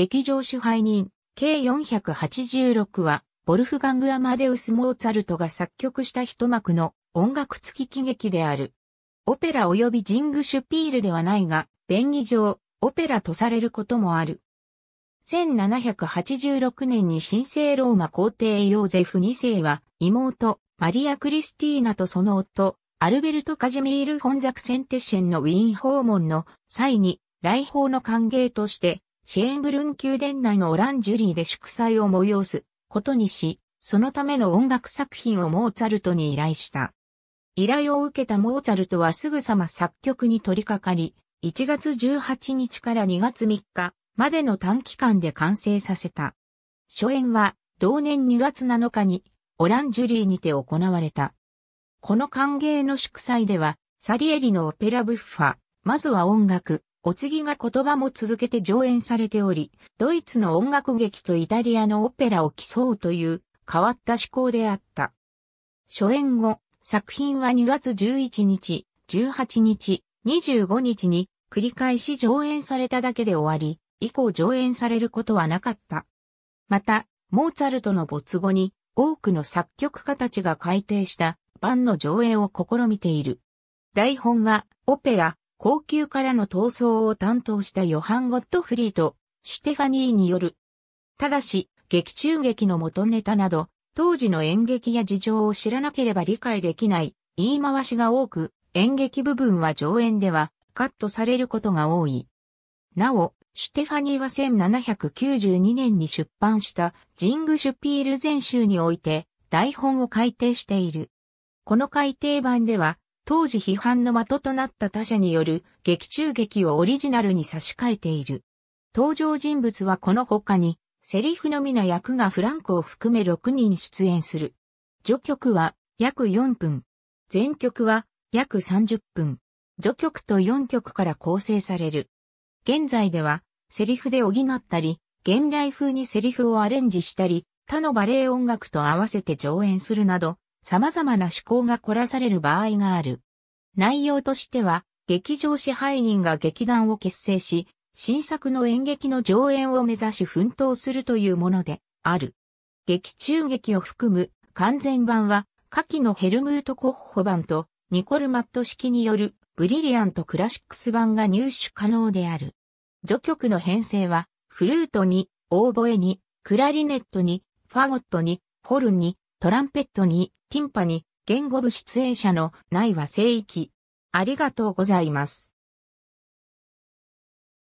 劇場支配人、計486は、ボルフガング・アマデウス・モーツァルトが作曲した一幕の音楽付き喜劇である。オペラ及びジング・シュピールではないが、便宜上、オペラとされることもある。1786年に神聖ローマ皇帝ヨーゼフ2世は、妹、マリア・クリスティーナとその夫、アルベルト・カジミール・ホンザクセンテシェンのウィーン訪問の際に、来訪の歓迎として、シェーンブルン宮殿内のオランジュリーで祝祭を催すことにし、そのための音楽作品をモーツァルトに依頼した。依頼を受けたモーツァルトはすぐさま作曲に取り掛かり、1月18日から2月3日までの短期間で完成させた。初演は同年2月7日にオランジュリーにて行われた。この歓迎の祝祭では、サリエリのオペラブッファ、まずは音楽、お次が言葉も続けて上演されており、ドイツの音楽劇とイタリアのオペラを競うという変わった思考であった。初演後、作品は2月11日、18日、25日に繰り返し上演されただけで終わり、以降上演されることはなかった。また、モーツァルトの没後に多くの作曲家たちが改訂した版の上演を試みている。台本はオペラ、高級からの闘争を担当したヨハン・ゴットフリーとシュテファニーによる。ただし、劇中劇の元ネタなど、当時の演劇や事情を知らなければ理解できない言い回しが多く、演劇部分は上演ではカットされることが多い。なお、シュテファニーは1792年に出版したジング・シュピール全集において台本を改訂している。この改訂版では当時批判の的となった他者による劇中劇をオリジナルに差し替えている。登場人物はこの他に、セリフのみの役がフランクを含め6人出演する。序曲は約4分。全曲は約30分。序曲と4曲から構成される。現在では、セリフで補ったり、現代風にセリフをアレンジしたり、他のバレエ音楽と合わせて上演するなど、様々な趣向が凝らされる場合がある。内容としては、劇場支配人が劇団を結成し、新作の演劇の上演を目指し奮闘するというものである。劇中劇を含む完全版は、下記のヘルムート・コッホ版とニコル・マット式によるブリリアント・クラシックス版が入手可能である。序曲の編成は、フルートに、オーボエに、クラリネットに、ファゴットに、ホルンに、トランペットに、ティンパに、言語部出演者の内は聖域。ありがとうございます。